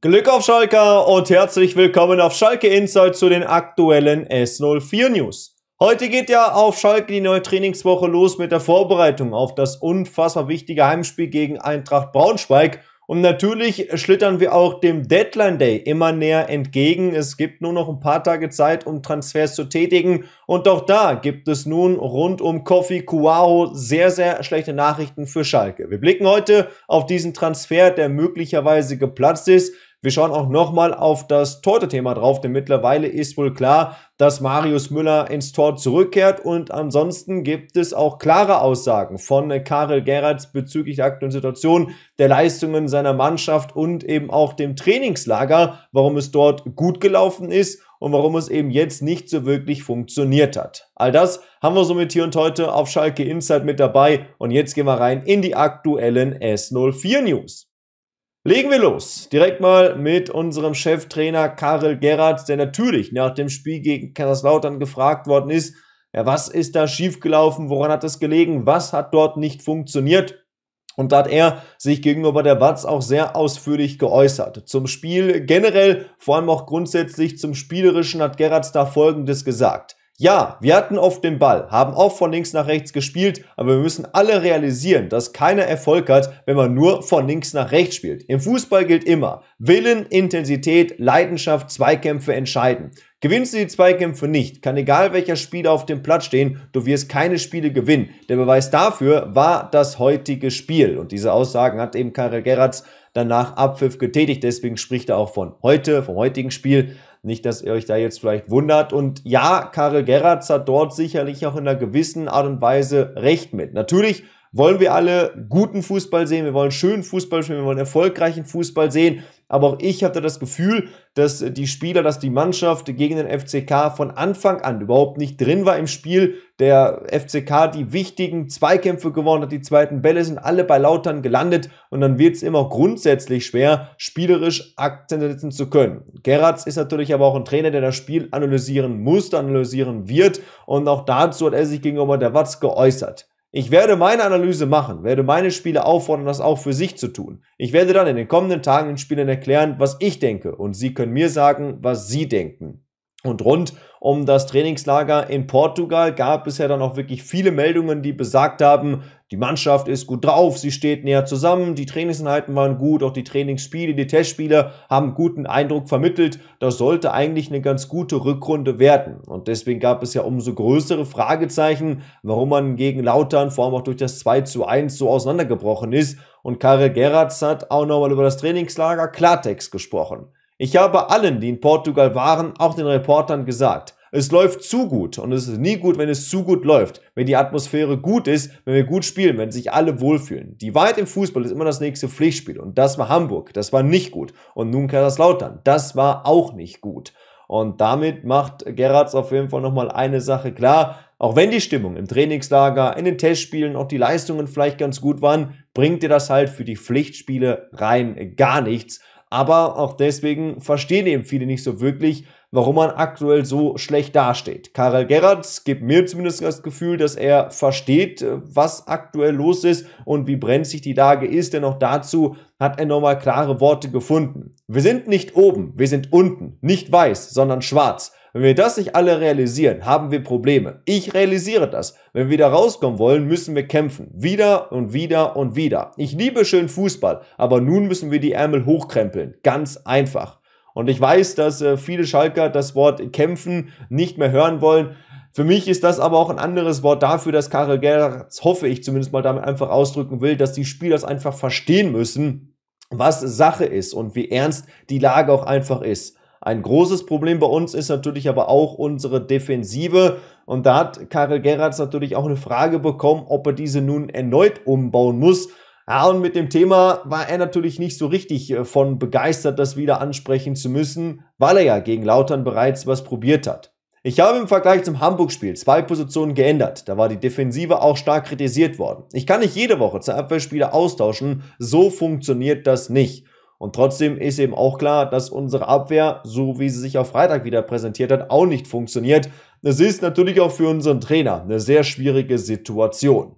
Glück auf Schalke und herzlich willkommen auf Schalke Insight zu den aktuellen S04 News. Heute geht ja auf Schalke die neue Trainingswoche los mit der Vorbereitung auf das unfassbar wichtige Heimspiel gegen Eintracht Braunschweig. Und natürlich schlittern wir auch dem Deadline Day immer näher entgegen. Es gibt nur noch ein paar Tage Zeit, um Transfers zu tätigen. Und auch da gibt es nun rund um Kofi Kuao sehr, sehr schlechte Nachrichten für Schalke. Wir blicken heute auf diesen Transfer, der möglicherweise geplatzt ist. Wir schauen auch nochmal auf das Torte-Thema drauf, denn mittlerweile ist wohl klar, dass Marius Müller ins Tor zurückkehrt und ansonsten gibt es auch klare Aussagen von Karel Gerrards bezüglich der aktuellen Situation, der Leistungen seiner Mannschaft und eben auch dem Trainingslager, warum es dort gut gelaufen ist und warum es eben jetzt nicht so wirklich funktioniert hat. All das haben wir somit hier und heute auf Schalke Insight mit dabei und jetzt gehen wir rein in die aktuellen S04 News. Legen wir los. Direkt mal mit unserem Cheftrainer Karel Gerrard, der natürlich nach dem Spiel gegen Kaiserslautern gefragt worden ist, ja, was ist da schiefgelaufen, woran hat es gelegen, was hat dort nicht funktioniert? Und da hat er sich gegenüber der Watz auch sehr ausführlich geäußert. Zum Spiel generell, vor allem auch grundsätzlich zum Spielerischen hat Gerrard da Folgendes gesagt. Ja, wir hatten oft den Ball, haben auch von links nach rechts gespielt, aber wir müssen alle realisieren, dass keiner Erfolg hat, wenn man nur von links nach rechts spielt. Im Fußball gilt immer, Willen, Intensität, Leidenschaft, Zweikämpfe entscheiden. Gewinnst du die Zweikämpfe nicht, kann egal welcher Spieler auf dem Platz stehen, du wirst keine Spiele gewinnen. Der Beweis dafür war das heutige Spiel. Und diese Aussagen hat eben Karel Gerrards danach Abpfiff getätigt. Deswegen spricht er auch von heute, vom heutigen Spiel. Nicht, dass ihr euch da jetzt vielleicht wundert. Und ja, Karel Gerrards hat dort sicherlich auch in einer gewissen Art und Weise recht mit. Natürlich wollen wir alle guten Fußball sehen, wir wollen schönen Fußball spielen, wir wollen erfolgreichen Fußball sehen. Aber auch ich hatte das Gefühl, dass äh, die Spieler, dass die Mannschaft gegen den FCK von Anfang an überhaupt nicht drin war im Spiel. Der FCK die wichtigen Zweikämpfe gewonnen hat, die zweiten Bälle sind alle bei Lautern gelandet und dann wird es immer grundsätzlich schwer, spielerisch Akzente setzen zu können. Gerrards ist natürlich aber auch ein Trainer, der das Spiel analysieren muss, analysieren wird und auch dazu hat er sich gegenüber der Watz geäußert. Ich werde meine Analyse machen, werde meine Spieler auffordern, das auch für sich zu tun. Ich werde dann in den kommenden Tagen den Spielern erklären, was ich denke und sie können mir sagen, was sie denken. Und rund um das Trainingslager in Portugal gab es ja dann auch wirklich viele Meldungen, die besagt haben, die Mannschaft ist gut drauf, sie steht näher zusammen, die Trainingseinheiten waren gut, auch die Trainingsspiele, die Testspiele haben guten Eindruck vermittelt. Das sollte eigentlich eine ganz gute Rückrunde werden. Und deswegen gab es ja umso größere Fragezeichen, warum man gegen Lautern, vor allem auch durch das 2 zu 1, so auseinandergebrochen ist. Und Karel Gerrards hat auch nochmal über das Trainingslager Klartext gesprochen. Ich habe allen, die in Portugal waren, auch den Reportern gesagt, es läuft zu gut und es ist nie gut, wenn es zu gut läuft. Wenn die Atmosphäre gut ist, wenn wir gut spielen, wenn sich alle wohlfühlen. Die Wahrheit im Fußball ist immer das nächste Pflichtspiel und das war Hamburg, das war nicht gut und nun Kaiserslautern, das war auch nicht gut. Und damit macht Gerrards auf jeden Fall nochmal eine Sache klar. Auch wenn die Stimmung im Trainingslager, in den Testspielen, auch die Leistungen vielleicht ganz gut waren, bringt dir das halt für die Pflichtspiele rein gar nichts. Aber auch deswegen verstehen eben viele nicht so wirklich, warum man aktuell so schlecht dasteht. Karel Gerrard gibt mir zumindest das Gefühl, dass er versteht, äh, was aktuell los ist und wie brenzlig die Lage ist, denn auch dazu hat er nochmal klare Worte gefunden. Wir sind nicht oben, wir sind unten, nicht weiß, sondern schwarz. Wenn wir das nicht alle realisieren, haben wir Probleme. Ich realisiere das. Wenn wir da rauskommen wollen, müssen wir kämpfen. Wieder und wieder und wieder. Ich liebe schön Fußball, aber nun müssen wir die Ärmel hochkrempeln. Ganz einfach. Und ich weiß, dass äh, viele Schalker das Wort kämpfen nicht mehr hören wollen. Für mich ist das aber auch ein anderes Wort dafür, dass Karel Gerz, hoffe ich zumindest mal damit einfach ausdrücken will, dass die Spieler es einfach verstehen müssen, was Sache ist und wie ernst die Lage auch einfach ist. Ein großes Problem bei uns ist natürlich aber auch unsere Defensive. Und da hat Karel Gerrards natürlich auch eine Frage bekommen, ob er diese nun erneut umbauen muss. Ja, und mit dem Thema war er natürlich nicht so richtig äh, von begeistert, das wieder ansprechen zu müssen, weil er ja gegen Lautern bereits was probiert hat. Ich habe im Vergleich zum Hamburg-Spiel zwei Positionen geändert. Da war die Defensive auch stark kritisiert worden. Ich kann nicht jede Woche zwei Abwehrspieler austauschen. So funktioniert das nicht. Und trotzdem ist eben auch klar, dass unsere Abwehr, so wie sie sich auf Freitag wieder präsentiert hat, auch nicht funktioniert. Das ist natürlich auch für unseren Trainer eine sehr schwierige Situation.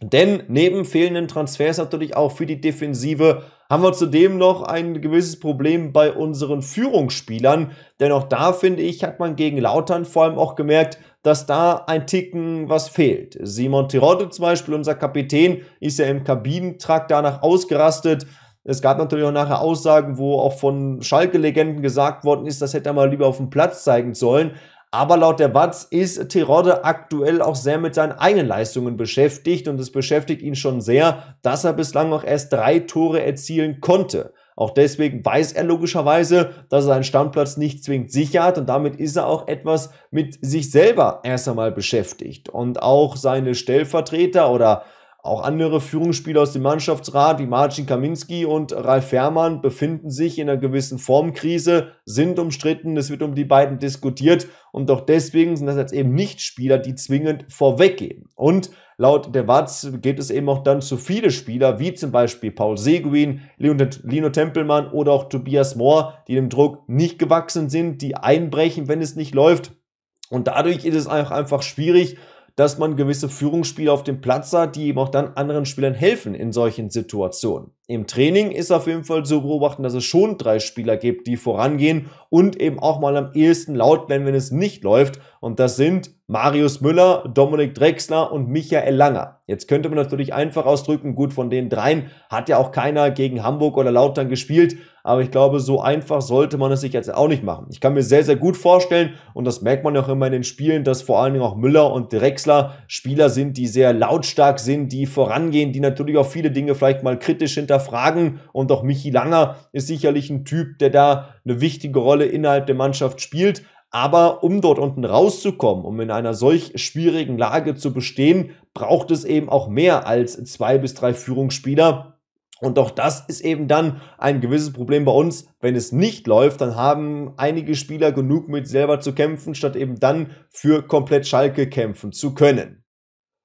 Denn neben fehlenden Transfers natürlich auch für die Defensive haben wir zudem noch ein gewisses Problem bei unseren Führungsspielern. Denn auch da, finde ich, hat man gegen Lautern vor allem auch gemerkt, dass da ein Ticken was fehlt. Simon Tirotte zum Beispiel, unser Kapitän, ist ja im Kabinentrakt danach ausgerastet. Es gab natürlich auch nachher Aussagen, wo auch von Schalke-Legenden gesagt worden ist, das hätte er mal lieber auf dem Platz zeigen sollen. Aber laut der Watz ist Terodde aktuell auch sehr mit seinen eigenen Leistungen beschäftigt und es beschäftigt ihn schon sehr, dass er bislang noch erst drei Tore erzielen konnte. Auch deswegen weiß er logischerweise, dass er seinen Standplatz nicht zwingend sicher hat und damit ist er auch etwas mit sich selber erst einmal beschäftigt. Und auch seine Stellvertreter oder auch andere Führungsspieler aus dem Mannschaftsrat wie Marcin Kaminski und Ralf Fährmann befinden sich in einer gewissen Formkrise, sind umstritten, es wird um die beiden diskutiert und doch deswegen sind das jetzt eben nicht Spieler, die zwingend vorweggehen. Und laut der Watz geht es eben auch dann zu viele Spieler, wie zum Beispiel Paul Seguin, Lino Tempelmann oder auch Tobias Mohr, die dem Druck nicht gewachsen sind, die einbrechen, wenn es nicht läuft. Und dadurch ist es einfach schwierig, dass man gewisse Führungsspieler auf dem Platz hat, die eben auch dann anderen Spielern helfen in solchen Situationen. Im Training ist auf jeden Fall zu beobachten, dass es schon drei Spieler gibt, die vorangehen und eben auch mal am ehesten laut werden, wenn es nicht läuft. Und das sind Marius Müller, Dominik Drexler und Michael Langer. Jetzt könnte man natürlich einfach ausdrücken, gut, von den dreien hat ja auch keiner gegen Hamburg oder Lautern gespielt, aber ich glaube, so einfach sollte man es sich jetzt auch nicht machen. Ich kann mir sehr, sehr gut vorstellen, und das merkt man ja auch immer in den Spielen, dass vor allen Dingen auch Müller und Drexler Spieler sind, die sehr lautstark sind, die vorangehen, die natürlich auch viele Dinge vielleicht mal kritisch hinterfragen. Und auch Michi Langer ist sicherlich ein Typ, der da eine wichtige Rolle innerhalb der Mannschaft spielt. Aber um dort unten rauszukommen, um in einer solch schwierigen Lage zu bestehen, braucht es eben auch mehr als zwei bis drei Führungsspieler. Und auch das ist eben dann ein gewisses Problem bei uns. Wenn es nicht läuft, dann haben einige Spieler genug mit selber zu kämpfen, statt eben dann für komplett Schalke kämpfen zu können.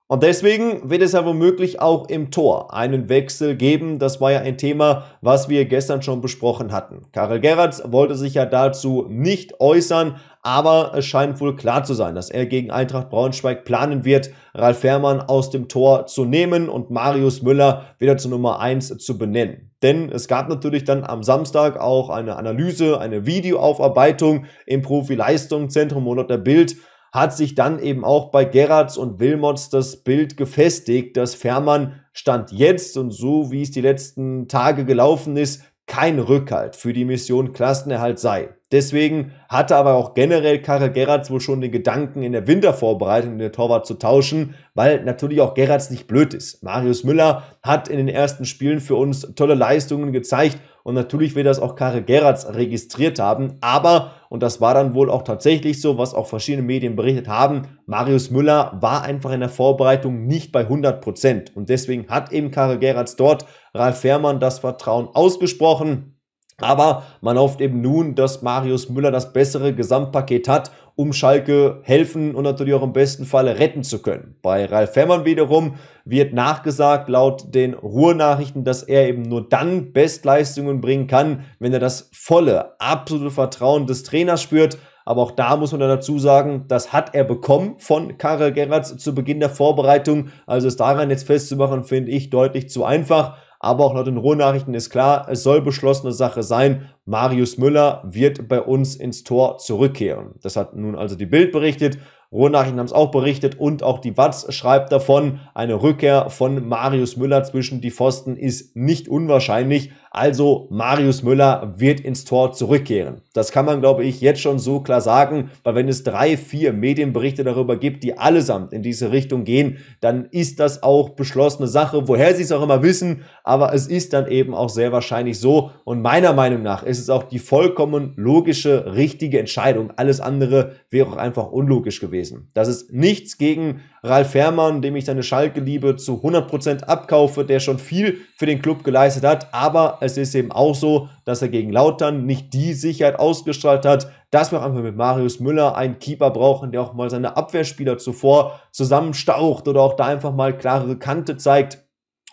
Und deswegen wird es ja womöglich auch im Tor einen Wechsel geben. Das war ja ein Thema, was wir gestern schon besprochen hatten. Karel Gerrards wollte sich ja dazu nicht äußern, aber es scheint wohl klar zu sein, dass er gegen Eintracht Braunschweig planen wird, Ralf Fährmann aus dem Tor zu nehmen und Marius Müller wieder zur Nummer 1 zu benennen. Denn es gab natürlich dann am Samstag auch eine Analyse, eine Videoaufarbeitung im Profileistungszentrum leistungszentrum und der Bild hat sich dann eben auch bei Gerrards und Wilmots das Bild gefestigt, dass Fährmann Stand jetzt und so, wie es die letzten Tage gelaufen ist, kein Rückhalt für die Mission Klassenerhalt sei. Deswegen hatte aber auch generell Karel Gerrards wohl schon den Gedanken, in der Wintervorbereitung den Torwart zu tauschen, weil natürlich auch Gerrards nicht blöd ist. Marius Müller hat in den ersten Spielen für uns tolle Leistungen gezeigt und natürlich will das auch Karel Gerrards registriert haben, aber und das war dann wohl auch tatsächlich so, was auch verschiedene Medien berichtet haben. Marius Müller war einfach in der Vorbereitung nicht bei 100 Prozent. Und deswegen hat eben Karel Gerrards dort Ralf Fährmann das Vertrauen ausgesprochen. Aber man hofft eben nun, dass Marius Müller das bessere Gesamtpaket hat um Schalke helfen und natürlich auch im besten Falle retten zu können. Bei Ralf Fährmann wiederum wird nachgesagt laut den Ruhrnachrichten, dass er eben nur dann Bestleistungen bringen kann, wenn er das volle, absolute Vertrauen des Trainers spürt. Aber auch da muss man dann dazu sagen, das hat er bekommen von Karel Gerrards zu Beginn der Vorbereitung. Also es daran jetzt festzumachen, finde ich deutlich zu einfach. Aber auch laut den Ruhrnachrichten ist klar, es soll beschlossene Sache sein. Marius Müller wird bei uns ins Tor zurückkehren. Das hat nun also die Bild berichtet. Ruhrnachrichten haben es auch berichtet und auch die Watz schreibt davon, eine Rückkehr von Marius Müller zwischen die Pfosten ist nicht unwahrscheinlich. Also Marius Müller wird ins Tor zurückkehren. Das kann man, glaube ich, jetzt schon so klar sagen, weil wenn es drei, vier Medienberichte darüber gibt, die allesamt in diese Richtung gehen, dann ist das auch beschlossene Sache, woher sie es auch immer wissen, aber es ist dann eben auch sehr wahrscheinlich so. Und meiner Meinung nach ist es auch die vollkommen logische, richtige Entscheidung. Alles andere wäre auch einfach unlogisch gewesen. Das ist nichts gegen Ralf Herrmann, dem ich seine Schalke-Liebe zu 100% Prozent abkaufe, der schon viel für den Club geleistet hat, aber es ist eben auch so, dass er gegen Lautern nicht die Sicherheit ausgestrahlt hat, dass wir auch einfach mit Marius Müller einen Keeper brauchen, der auch mal seine Abwehrspieler zuvor zusammenstaucht oder auch da einfach mal klarere Kante zeigt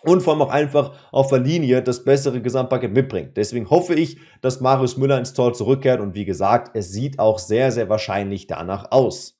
und vor allem auch einfach auf der Linie das bessere Gesamtpaket mitbringt. Deswegen hoffe ich, dass Marius Müller ins Tor zurückkehrt und wie gesagt, es sieht auch sehr, sehr wahrscheinlich danach aus.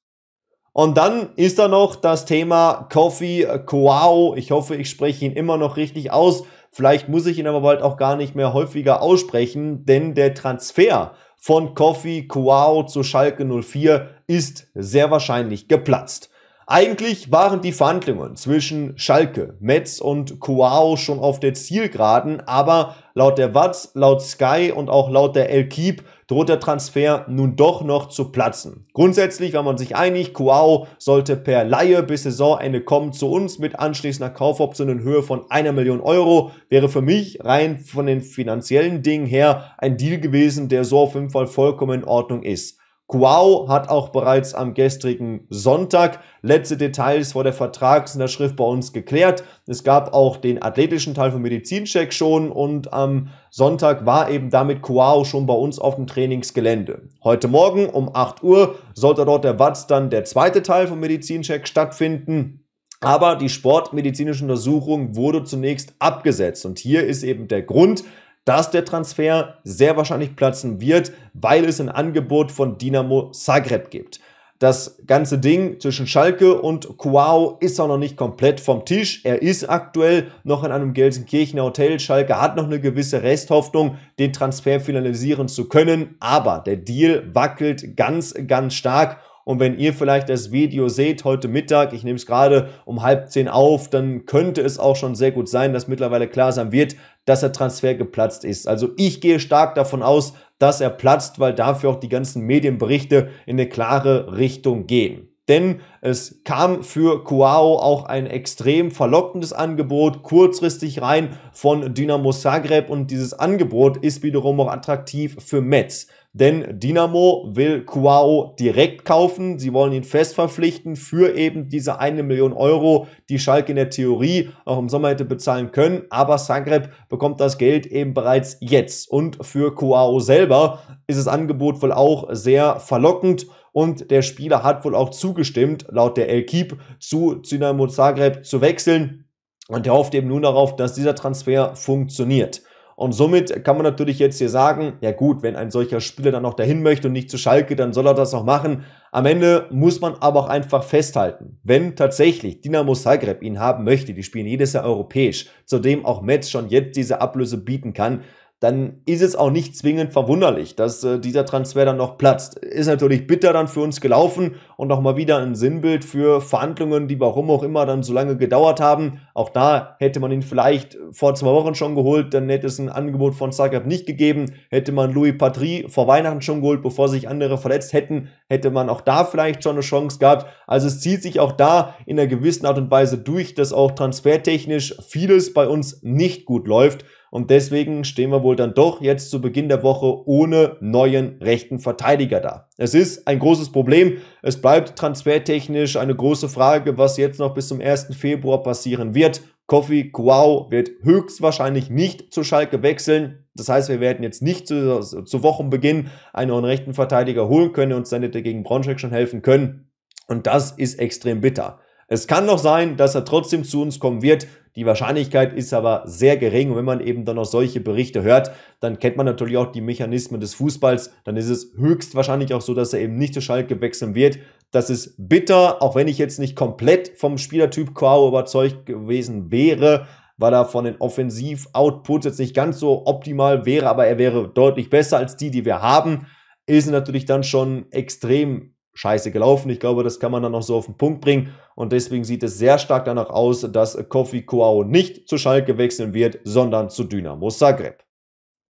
Und dann ist da noch das Thema Kofi Koao. Ich hoffe, ich spreche ihn immer noch richtig aus. Vielleicht muss ich ihn aber bald auch gar nicht mehr häufiger aussprechen, denn der Transfer von Kofi Kuao zu Schalke 04 ist sehr wahrscheinlich geplatzt. Eigentlich waren die Verhandlungen zwischen Schalke, Metz und Kuao schon auf der Zielgeraden, aber laut der Watz, laut Sky und auch laut der El Keep droht der Transfer nun doch noch zu platzen. Grundsätzlich war man sich einig, Kuao sollte per Laie bis Saisonende kommen zu uns mit anschließender Kaufoption in Höhe von einer Million Euro. Wäre für mich rein von den finanziellen Dingen her ein Deal gewesen, der so auf jeden Fall vollkommen in Ordnung ist. Guau hat auch bereits am gestrigen Sonntag letzte Details vor der Vertragsunterschrift bei uns geklärt. Es gab auch den athletischen Teil vom Medizincheck schon und am Sonntag war eben damit Guau schon bei uns auf dem Trainingsgelände. Heute Morgen um 8 Uhr sollte dort der Watz dann der zweite Teil vom Medizincheck stattfinden. Aber die sportmedizinische Untersuchung wurde zunächst abgesetzt und hier ist eben der Grund, dass der Transfer sehr wahrscheinlich platzen wird, weil es ein Angebot von Dinamo Zagreb gibt. Das ganze Ding zwischen Schalke und Kuao ist auch noch nicht komplett vom Tisch. Er ist aktuell noch in einem Gelsenkirchener Hotel. Schalke hat noch eine gewisse Resthoffnung, den Transfer finalisieren zu können. Aber der Deal wackelt ganz, ganz stark und wenn ihr vielleicht das Video seht heute Mittag, ich nehme es gerade um halb zehn auf, dann könnte es auch schon sehr gut sein, dass mittlerweile klar sein wird, dass der Transfer geplatzt ist. Also ich gehe stark davon aus, dass er platzt, weil dafür auch die ganzen Medienberichte in eine klare Richtung gehen denn es kam für Kuao auch ein extrem verlockendes Angebot kurzfristig rein von Dynamo Zagreb und dieses Angebot ist wiederum auch attraktiv für Metz denn Dynamo will Kuao direkt kaufen. Sie wollen ihn fest verpflichten für eben diese eine Million Euro, die Schalke in der Theorie auch im Sommer hätte bezahlen können. Aber Zagreb bekommt das Geld eben bereits jetzt. Und für Kuao selber ist das Angebot wohl auch sehr verlockend und der Spieler hat wohl auch zugestimmt, laut der El Kip zu Dynamo Zagreb zu wechseln und er hofft eben nun darauf, dass dieser Transfer funktioniert. Und somit kann man natürlich jetzt hier sagen, ja gut, wenn ein solcher Spieler dann noch dahin möchte und nicht zu Schalke, dann soll er das auch machen. Am Ende muss man aber auch einfach festhalten, wenn tatsächlich Dinamo Zagreb ihn haben möchte, die spielen jedes Jahr europäisch, zudem auch Metz schon jetzt diese Ablöse bieten kann, dann ist es auch nicht zwingend verwunderlich, dass äh, dieser Transfer dann noch platzt. Ist natürlich bitter dann für uns gelaufen und auch mal wieder ein Sinnbild für Verhandlungen, die warum auch immer dann so lange gedauert haben. Auch da hätte man ihn vielleicht vor zwei Wochen schon geholt, dann hätte es ein Angebot von Zagreb nicht gegeben. Hätte man Louis Patry vor Weihnachten schon geholt, bevor sich andere verletzt hätten, hätte man auch da vielleicht schon eine Chance gehabt. Also es zieht sich auch da in einer gewissen Art und Weise durch, dass auch transfertechnisch vieles bei uns nicht gut läuft. Und deswegen stehen wir wohl dann doch jetzt zu Beginn der Woche ohne neuen rechten Verteidiger da. Es ist ein großes Problem. Es bleibt transfertechnisch eine große Frage, was jetzt noch bis zum 1. Februar passieren wird. Kofi Kuau wird höchstwahrscheinlich nicht zu Schalke wechseln. Das heißt, wir werden jetzt nicht zu, zu Wochenbeginn einen neuen rechten Verteidiger holen können und dann hätte gegen Braunschweig schon helfen können. Und das ist extrem bitter. Es kann noch sein, dass er trotzdem zu uns kommen wird, die Wahrscheinlichkeit ist aber sehr gering. Und wenn man eben dann noch solche Berichte hört, dann kennt man natürlich auch die Mechanismen des Fußballs. Dann ist es höchstwahrscheinlich auch so, dass er eben nicht zu Schalke wechseln wird. Das ist bitter, auch wenn ich jetzt nicht komplett vom Spielertyp Quao überzeugt gewesen wäre, weil er von den Offensiv-Outputs jetzt nicht ganz so optimal wäre, aber er wäre deutlich besser als die, die wir haben. Ist natürlich dann schon extrem scheiße gelaufen. Ich glaube, das kann man dann noch so auf den Punkt bringen. Und deswegen sieht es sehr stark danach aus, dass Kofi Kuao nicht zu Schalke wechseln wird, sondern zu Dynamo Zagreb.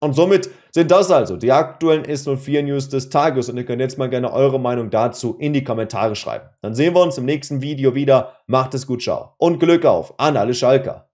Und somit sind das also die aktuellen S04 News des Tages und ihr könnt jetzt mal gerne eure Meinung dazu in die Kommentare schreiben. Dann sehen wir uns im nächsten Video wieder. Macht es gut, ciao und Glück auf an alle Schalker.